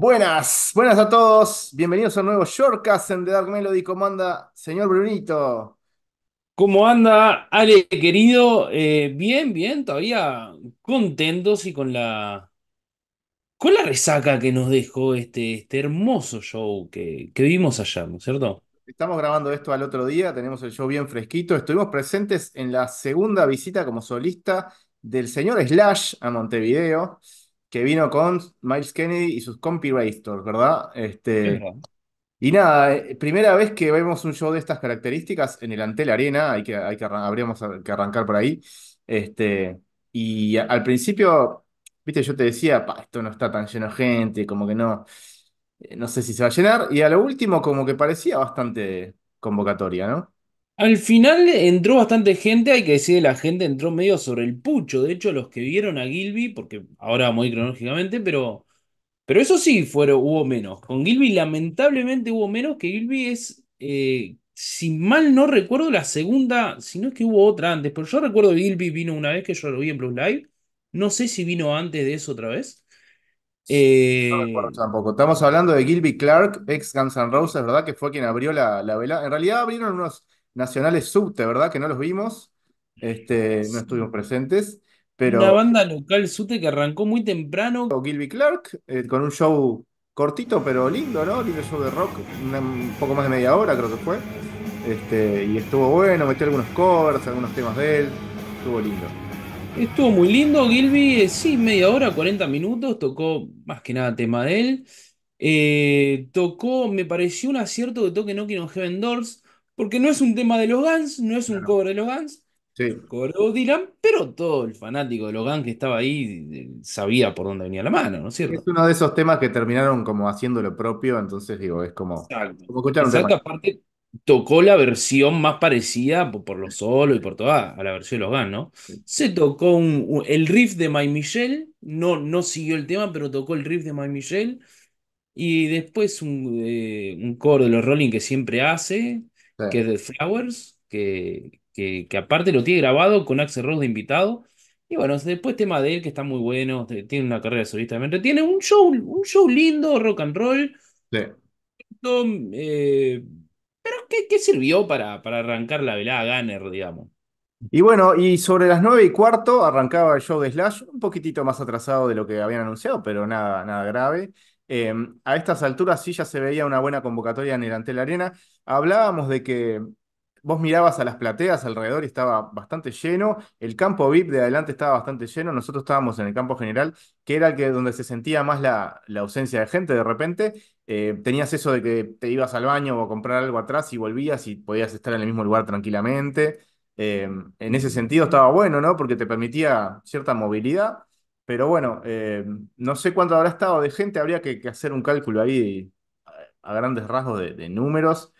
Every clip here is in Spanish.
Buenas, buenas a todos. Bienvenidos a un nuevo Shortcast en The Dark Melody. ¿Cómo anda, señor Brunito? ¿Cómo anda, Ale, querido? Eh, bien, bien, todavía contentos y con la, con la resaca que nos dejó este, este hermoso show que, que vimos allá, ¿no es cierto? Estamos grabando esto al otro día, tenemos el show bien fresquito. Estuvimos presentes en la segunda visita como solista del señor Slash a Montevideo que vino con Miles Kennedy y sus Compirastors, ¿verdad? Este, y nada, eh, primera vez que vemos un show de estas características en el Antel Arena, hay que, hay que habríamos que arrancar por ahí. Este, y al principio, viste, yo te decía, pa, esto no está tan lleno de gente, como que no, eh, no sé si se va a llenar. Y a lo último, como que parecía bastante convocatoria, ¿no? Al final entró bastante gente, hay que decir, la gente entró medio sobre el pucho. De hecho, los que vieron a Gilby, porque ahora muy cronológicamente, pero, pero eso sí, hubo menos. Con Gilby, lamentablemente, hubo menos, que Gilby es, eh, si mal no recuerdo, la segunda, si no es que hubo otra antes, pero yo recuerdo que Gilby vino una vez que yo lo vi en Plus Live. No sé si vino antes de eso otra vez. No eh, tampoco. Estamos hablando de Gilby Clark, ex Guns N' Roses, ¿verdad? Que fue quien abrió la, la vela. En realidad abrieron unos Nacionales Subte, ¿verdad? Que no los vimos, este, no estuvimos presentes. Pero... Una banda local Sute que arrancó muy temprano. Gilby Clark, eh, con un show cortito pero lindo, ¿no? Lindo show de rock, un poco más de media hora creo que fue. Este, y estuvo bueno, metió algunos covers, algunos temas de él, estuvo lindo. Estuvo muy lindo, Gilby, eh, sí, media hora, 40 minutos, tocó más que nada tema de él. Eh, tocó, me pareció un acierto que toque No Quiero Heaven Doors, porque no es un tema de los Guns, no es un cover de los Guns, sí. cover de Dylan, pero todo el fanático de los Guns que estaba ahí eh, sabía por dónde venía la mano, ¿no es cierto? Es uno de esos temas que terminaron como haciendo lo propio, entonces digo, es como, Exacto. como escuchar un Exacto, aparte tocó la versión más parecida por, lo solo y por toda a la versión de los Guns, ¿no? Se tocó el riff de My Michelle, no, no siguió el tema, pero tocó el riff de My Michelle, y después un, eh, un de los Rolling que siempre hace, que es de Flowers, que, que, que, aparte lo tiene grabado con Axel Rose de invitado. Y bueno, después tema de él que está muy bueno, tiene una carrera solista Tiene un show, un show lindo, rock and roll. Eh, pero ¿qué sirvió para, para arrancar la velada Gunner, digamos. Y bueno, y sobre las 9 y cuarto arrancaba el show de Slash, un poquitito más atrasado de lo que habían anunciado, pero nada, nada grave. Em, a estas alturas sí ya se veía una buena convocatoria en el Antel Arena. Hablábamos de que vos mirabas a las plateas alrededor y estaba bastante lleno, el campo VIP de adelante estaba bastante lleno, nosotros estábamos en el campo general, que era que, donde se sentía más la, ausencia de gente de repente, eh, tenías eso de que te ibas al baño o a comprar algo atrás y volvías y podías estar en el mismo lugar tranquilamente. Em, en ese sentido estaba bueno, ¿no? Porque te permitía cierta movilidad. Pero bueno, eh, no sé cuánto habrá estado de gente, habría que, hacer un cálculo ahí a, grandes rasgos de, números.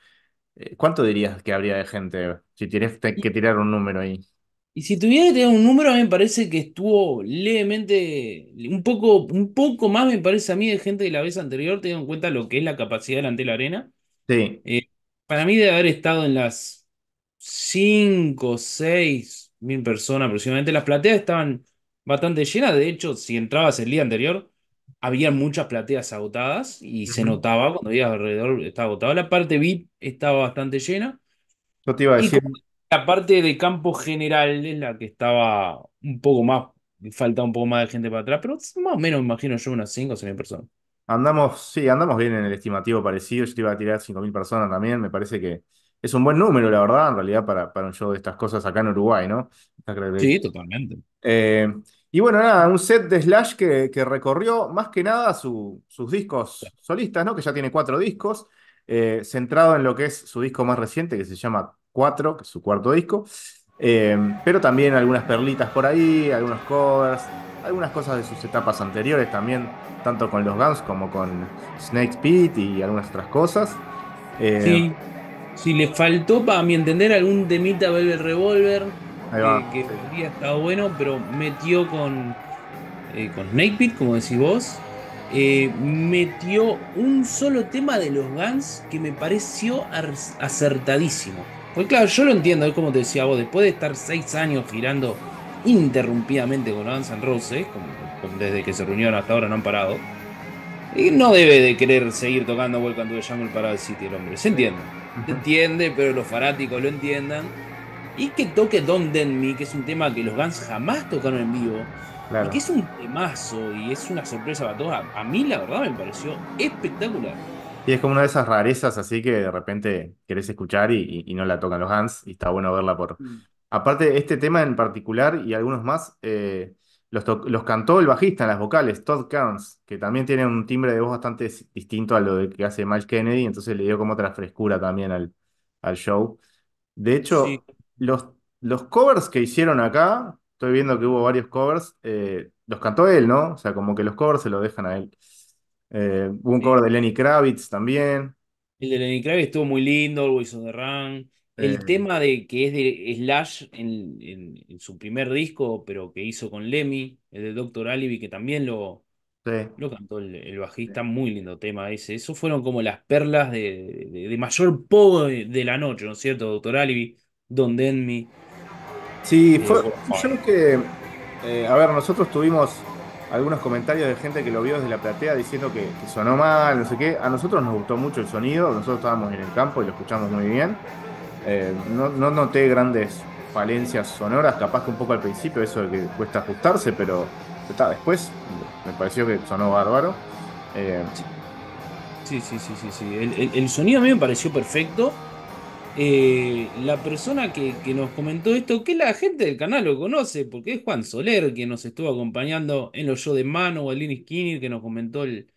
Eh, ¿Cuánto dirías que habría de gente si tienes que tirar un número ahí? Y si tuviera que tirar un número, a mí me parece que estuvo levemente, un poco, un poco más me parece a mí de gente de la vez anterior, teniendo en cuenta lo que es la capacidad delante de la arena. Sí. Eh, para mí de haber estado en las 5, 6 mil personas aproximadamente. Las plateas estaban bastante llena. De hecho, si entrabas el día anterior, había muchas plateas agotadas y se notaba cuando ibas alrededor, estaba agotado, La parte VIP estaba bastante llena. Yo te iba a decir. La parte de campo general es la que estaba un poco más, falta un poco más de gente para atrás, pero más o menos imagino yo unas 5 o 6 personas. Andamos, sí, andamos bien en el estimativo parecido. Yo te iba a tirar mil personas también. Me parece que es un buen número, la verdad, en realidad, para, para un show de estas cosas acá en Uruguay, ¿no? Sí, totalmente. Eh, y bueno, nada, un set de Slash que, recorrió más que nada sus discos solistas, ¿no? Que ya tiene cuatro discos, eh, centrado en lo que es su disco más reciente, que se llama Cuatro, que es su cuarto disco, em, pero también algunas perlitas por ahí, algunos covers, algunas cosas de sus etapas anteriores también, tanto con los Guns como con Snake Speed y algunas otras cosas. sí, em, si le faltó, para mi entender, algún temita Velvet Revolver que, eh, que sí. estaba bueno, pero metió con, eh, con Snakebit, como decís vos. Eh, metió un solo tema de los Guns que me pareció acertadísimo. porque claro, yo lo entiendo, es como te decía vos, después de estar seis años girando interrumpidamente con Guns N' Roses, desde que se reunieron hasta ahora no han parado, y no debe de querer seguir tocando Welcome to the Jungle para el City el hombre, se entiende, se entiende, pero los fanáticos lo entiendan y que toque Don Denmi, que es un tema que los Guns jamás tocaron en vivo. Claro. Y que es un temazo y es una sorpresa para todos. A, mí, la verdad, me pareció espectacular. Y es como una de esas rarezas así que de repente querés escuchar y, no la tocan los Guns. Y está bueno verla por. Mm. Aparte, este tema en particular y algunos más. Eh, los, cantó el bajista en las vocales, Todd Kearns, que también tiene un timbre de voz bastante distinto a lo de que hace Miles Kennedy, entonces le dio como otra frescura también al, al show. De hecho, los, los covers que hicieron acá, estoy viendo que hubo varios covers, eh, los cantó él, ¿no? O sea, como que los covers se los dejan a él. Eh, hubo un cover de Lenny Kravitz también. El de Lenny Kravitz estuvo muy lindo, el Wilson de Run. El eh. tema de que es de Slash en, su primer disco, pero que hizo con Lemmy, el de Doctor Alibi, que también lo, lo cantó el, bajista, muy lindo tema ese. Esos fueron como las perlas de, mayor pogo de, la noche, ¿no es cierto? Doctor Alibi, donde en mí. Sí, fue, yo creo que, a ver, nosotros tuvimos algunos comentarios de gente que lo vio desde la platea diciendo que, sonó mal, no sé qué. A nosotros nos gustó mucho el sonido, nosotros estábamos en el campo y lo escuchamos muy bien. no, noté grandes falencias sonoras, capaz que un poco al principio eso de que cuesta ajustarse, pero está, después me pareció que sonó bárbaro. sí, sí, sí, sí, sí. El, el sonido a mí me pareció perfecto eh, la persona que, nos comentó esto, que la gente del canal lo conoce, porque es Juan Soler, que nos estuvo acompañando en los shows de mano, o Aline Skinner, que nos comentó el,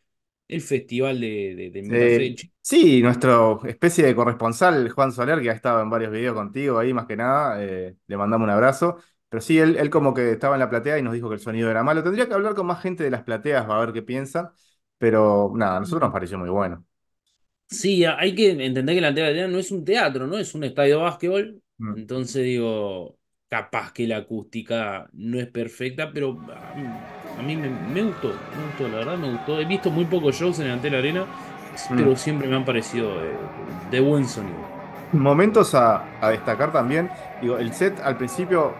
el festival de, de, eh, Sí, nuestro especie de corresponsal, Juan Soler, que ha estado en varios videos contigo ahí, más que nada, eh, le mandamos un abrazo. Pero sí, él, como que estaba en la platea y nos dijo que el sonido era malo. Tendría que hablar con más gente de las plateas, para a ver qué piensan. Pero nada, a nosotros nos pareció muy bueno. Sí, hay que entender que la Arena no es un teatro, no es un estadio de básquetbol. Mm. Entonces digo, capaz que la acústica no es perfecta, pero a mí, me, gustó, me gustó, la verdad me gustó. He visto muy pocos shows en la Antela Arena, mm. pero siempre me han parecido de, buen sonido. Momentos a, destacar también, digo, el set al principio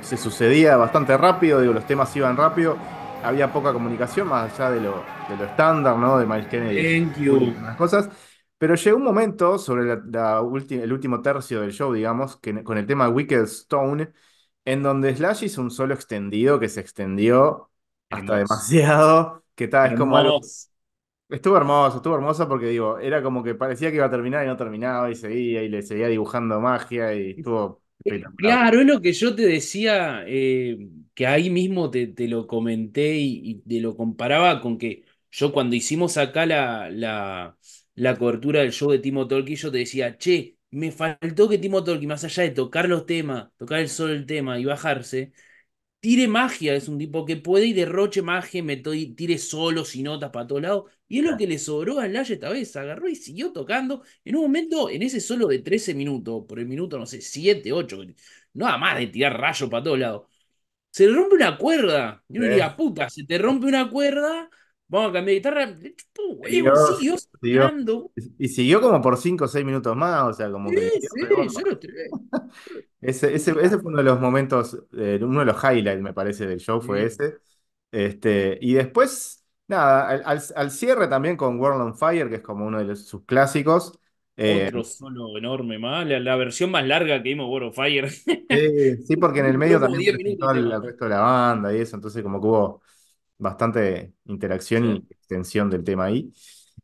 se, sucedía bastante rápido, digo, los temas iban rápido, había poca comunicación más allá de lo, estándar, ¿no? De Miles Kennedy y pero llegó un momento sobre la, el último tercio del show, digamos, que, con el tema Wicked Stone, en donde Slash hizo un solo extendido que se extendió hasta demasiado, que tal, es como Estuvo hermoso, estuvo hermoso porque digo, era como que parecía que iba a terminar y no terminaba y seguía y le seguía dibujando magia y estuvo eh, Claro, es lo que yo te decía, eh, que ahí mismo te, lo comenté y, te lo comparaba con que yo cuando hicimos acá la, la cobertura del show de Timo Tolki, yo te decía, che, me faltó que Timo Tolki, más allá de tocar los temas, tocar el solo el tema y bajarse, tire magia, es un tipo que puede y derroche magia, y tire solos y notas para todos lados. Y es lo que le sobró al Laya esta vez, agarró y siguió tocando. En un momento, en ese solo de 13 minutos, por el minuto, no sé, 7, 8, nada más de tirar rayos para todos lados. Se le rompe una cuerda. yo no diría, puta, se te rompe una cuerda vamos a cambiar de guitarra. siguió, y siguió como por 5 o 6 minutos más, o sea, ese, ese, ese, fue uno de los momentos, eh, uno de los highlights, me parece, del show fue ese. Este, y después, nada, al, cierre también con World on Fire, que es como uno de sus clásicos. Eh, Otro solo enorme más, la, versión más larga que vimos World on Fire. sí, porque en el medio también el resto de la banda y eso, entonces como que hubo bastante interacción y extensión del tema ahí.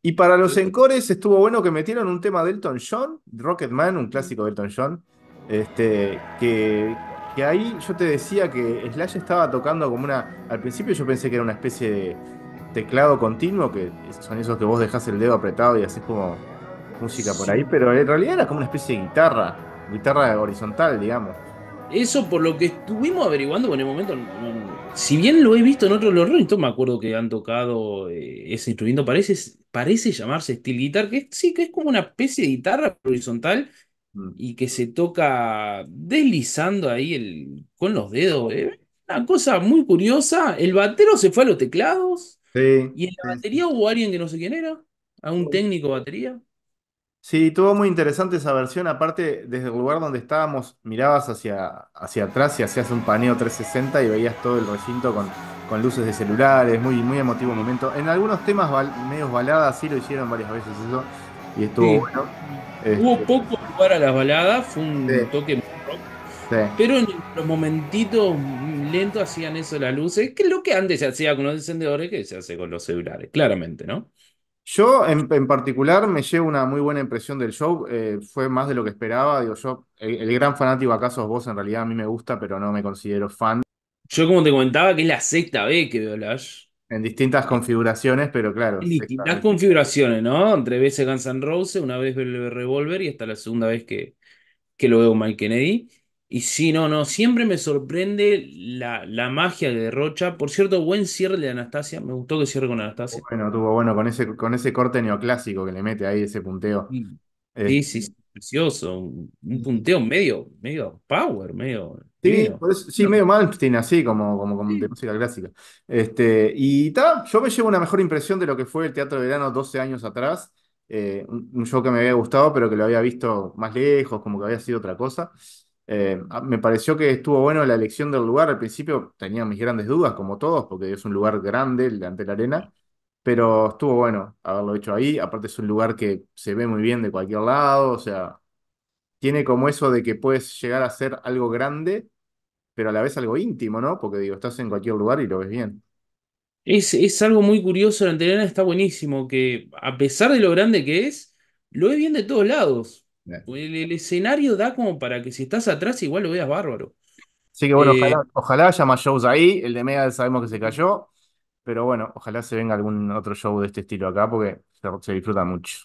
Y para los encores estuvo bueno que metieron un tema de Elton John, Rocketman, un clásico de Elton John, este, que, ahí yo te decía que Slash estaba tocando como una... Al principio yo pensé que era una especie de teclado continuo, que son esos que vos dejás el dedo apretado y haces como música por ahí, pero en realidad era como una especie de guitarra, guitarra horizontal, digamos. Eso por lo que estuvimos averiguando, en el momento si bien lo he visto en otros los Rolling me acuerdo que han tocado eh, ese instrumento, parece, parece llamarse steel guitar, que sí, que es como una especie de guitarra horizontal mm. y que se toca deslizando ahí el, con los dedos. Eh, una cosa muy curiosa, el batero se fue a los teclados y en la batería hubo alguien que no sé quién era, a un técnico de batería. Sí, tuvo muy interesante esa versión. Aparte, desde el lugar donde estábamos, mirabas hacia, hacia atrás y hacías un paneo 360 y veías todo el recinto con, con luces de celulares. Muy, muy emotivo momento. En algunos temas medios baladas sí lo hicieron varias veces eso y estuvo bueno. Hubo este, poco lugar a las baladas, fue un toque rock. Pero en los momentitos lentos hacían eso las luces, que es lo que antes se hacía con los encendedores, que se hace con los celulares, claramente, ¿no? Yo en, particular me llevo una muy buena impresión del show, eh, fue más de lo que esperaba, digo yo, el, gran fanático acaso es vos, en realidad a mí me gusta, pero no me considero fan. Yo como te comentaba que es la sexta vez que veo Lash. En distintas configuraciones, pero claro. En distintas configuraciones, ¿no? entre veces Guns N' Roses, una vez el Revolver y hasta la segunda vez que, que lo veo Mike Kennedy. Y sí, no, no, siempre me sorprende la, la magia de derrocha. Por cierto, buen cierre de Anastasia. Me gustó que cierre con Anastasia. Bueno, tuvo bueno con ese, con ese corte neoclásico que le mete ahí, ese punteo. Sí, eh, sí, precioso. Un, punteo medio, medio power, medio. Sí, medio, Malmsteen, así como, como, de música clásica. Este, y ta, yo me llevo una mejor impresión de lo que fue el Teatro de Verano 12 años atrás. Eh, un show que me había gustado, pero que lo había visto más lejos, como que había sido otra cosa. Eh, ah, me pareció que estuvo bueno la elección del lugar. Al principio tenía mis grandes dudas, como todos, porque es un lugar grande, el de la arena, pero estuvo bueno haberlo hecho ahí. Aparte es un lugar que se ve muy bien de cualquier lado, o sea, tiene como eso de que puedes llegar a ser algo grande, pero a la vez algo íntimo, ¿no? Porque digo, estás en cualquier lugar y lo ves bien. Es, algo muy curioso, la Antelena está buenísimo, que a pesar de lo grande que es, lo ves bien de todos lados. Pues el, escenario da como para que si estás atrás igual lo veas bárbaro. Así que bueno, eh, ojalá, haya más shows ahí. El de Mega sabemos que se cayó. Pero bueno, ojalá se venga algún otro show de este estilo acá porque se, disfruta mucho.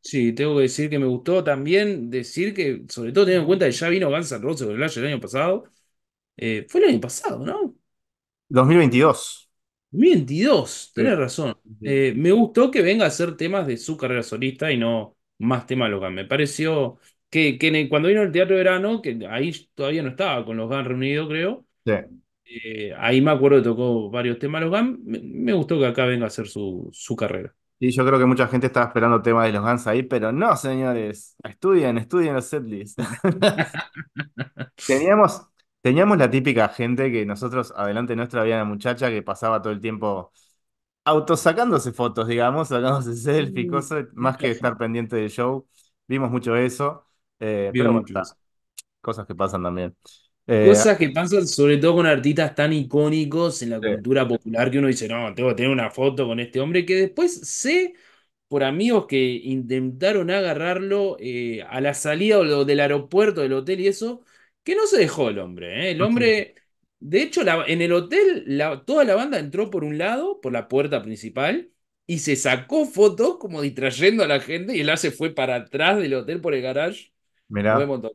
Sí, tengo que decir que me gustó también decir que, sobre todo teniendo en cuenta que ya vino Guns N' Roses el año pasado. Eh, fue el año pasado, ¿no? 2022. 2022, tenés razón. Eh, me gustó que venga a hacer temas de su carrera solista y no más tema local. Me pareció que, cuando vino el Teatro de Verano, que ahí todavía no estaba con los GAN reunidos, creo. Eh, ahí me acuerdo que tocó varios temas los GAN. Me, gustó que acá venga a hacer su, su carrera. Y yo creo que mucha gente estaba esperando temas de los gans ahí, pero no, señores. Estudien, estudien los setlists. teníamos, teníamos la típica gente que nosotros, adelante nuestra, había una muchacha que pasaba todo el tiempo autosacándose fotos, digamos, sacándose selfies, más que estar pendiente del show. Vimos mucho eso. Eh, pero cosas que pasan también. cosas eh, que pasan sobre todo con artistas tan icónicos en la cultura popular que uno dice, no, tengo que tener una foto con este hombre, que después sé por amigos que intentaron agarrarlo eh, a la salida o del aeropuerto, del hotel y eso, que no se dejó el hombre. El hombre... De hecho, en el hotel toda la banda entró por un lado, por la puerta principal, y se sacó fotos como distrayendo a la gente y el se fue para atrás del hotel por el garage. Mirá, un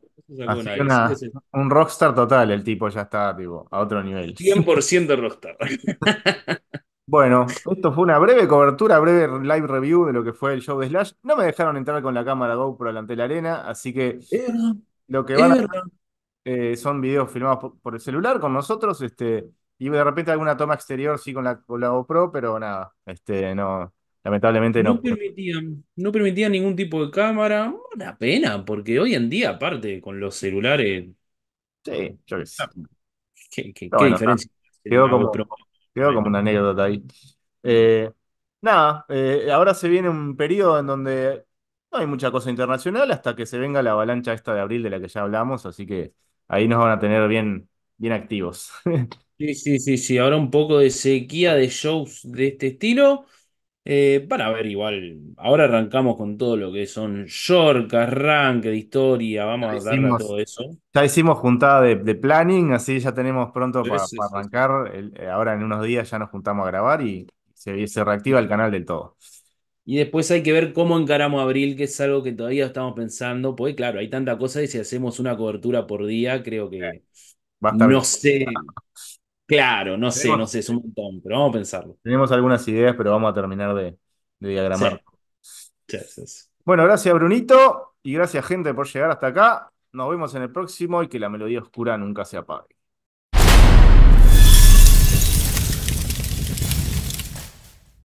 rockstar total el tipo, ya está tipo, a otro nivel. 100% rockstar. bueno, esto fue una breve cobertura, breve live review de lo que fue el show de Slash. No me dejaron entrar con la cámara GoPro delante de la arena, así que... Lo que, van a, eh, son videos filmados por, el celular con nosotros, este, y de repente alguna toma exterior sí con la, con la GoPro, pero nada, este, no, lamentablemente no. No permitían, no permitían ningún tipo de cámara, una pena, porque hoy en día, aparte, con los celulares. Sí, yo qué sé. ¿Qué, diferencia? Quedó, como, una anécdota ahí. Eh, nada, eh, ahora se viene un periodo en donde no hay mucha cosa internacional hasta que se venga la avalancha esta de abril de la que ya hablamos, así que ahí nos van a tener bien, bien activos. Sí, sí, sí, sí. Ahora un poco de sequía de shows de este estilo. Para eh, ver igual. Ahora arrancamos con todo lo que son short, arranque de historia. Vamos a darle todo eso. Ya hicimos juntada de, planning, así ya tenemos pronto para, arrancar. Eh, ahora en unos días ya nos juntamos a grabar y se, se reactiva el canal del todo. Y después hay que ver cómo encaramos abril, que es algo que todavía estamos pensando, porque claro, hay tanta cosa y si hacemos una cobertura por día, creo que... Bastante. no sé. Claro, no sé, no sé, es un montón, pero vamos a pensarlo. Tenemos algunas ideas, pero vamos a terminar de, diagramar. bueno, gracias Brunito y gracias gente por llegar hasta acá. Nos vemos en el próximo y que la melodía oscura nunca se apague.